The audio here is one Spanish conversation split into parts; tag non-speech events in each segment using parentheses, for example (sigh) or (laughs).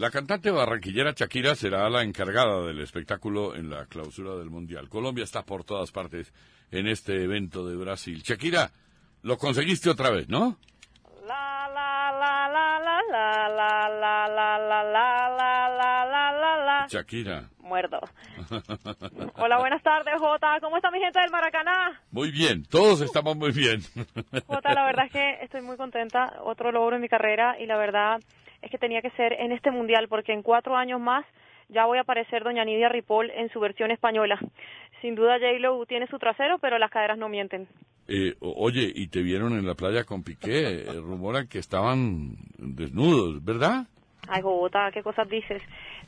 La cantante barranquillera Shakira será la encargada del espectáculo en la clausura del Mundial. Colombia está por todas partes en este evento de Brasil. Shakira, lo conseguiste otra vez, ¿no? La la la la la la la la la la la la la la la Shakira. Muerdo. Hola, buenas tardes, Jota. ¿Cómo está mi gente del Maracaná? Muy bien, todos estamos muy bien. Jota, la verdad es que estoy muy contenta. Otro logro en mi carrera y la verdad es que tenía que ser en este mundial, porque en cuatro años más ya voy a aparecer Doña Nidia Ripoll en su versión española. Sin duda J-Lo tiene su trasero, pero las caderas no mienten. Eh, oye, y te vieron en la playa con Piqué, eh, rumoran que estaban desnudos, ¿verdad? Ay, Bogotá, qué cosas dices.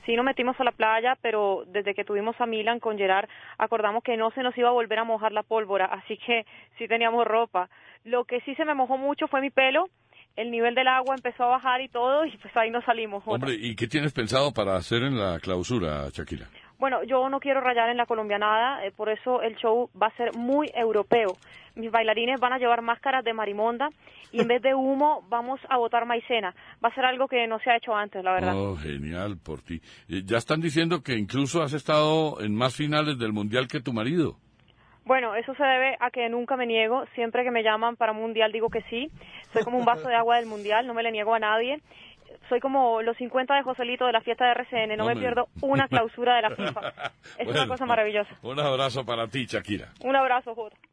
Sí, nos metimos a la playa, pero desde que tuvimos a Milan con Gerard, acordamos que no se nos iba a volver a mojar la pólvora, así que sí teníamos ropa. Lo que sí se me mojó mucho fue mi pelo, el nivel del agua empezó a bajar y todo, y pues ahí nos salimos. Hombre, ¿y qué tienes pensado para hacer en la clausura, Shakira? Bueno, yo no quiero rayar en la Colombia nada, eh, por eso el show va a ser muy europeo. Mis bailarines van a llevar máscaras de marimonda y en (laughs) vez de humo vamos a botar maicena. Va a ser algo que no se ha hecho antes, la verdad. Oh, genial por ti. Eh, ya están diciendo que incluso has estado en más finales del mundial que tu marido. Bueno, eso se debe a que nunca me niego. Siempre que me llaman para mundial digo que sí. Soy como un vaso de agua del mundial, no me le niego a nadie. Soy como los 50 de Joselito de la fiesta de RCN, no, me, pierdo una clausura de la FIFA. (laughs) Es una cosa maravillosa. Un abrazo para ti, Shakira. Un abrazo, Jota.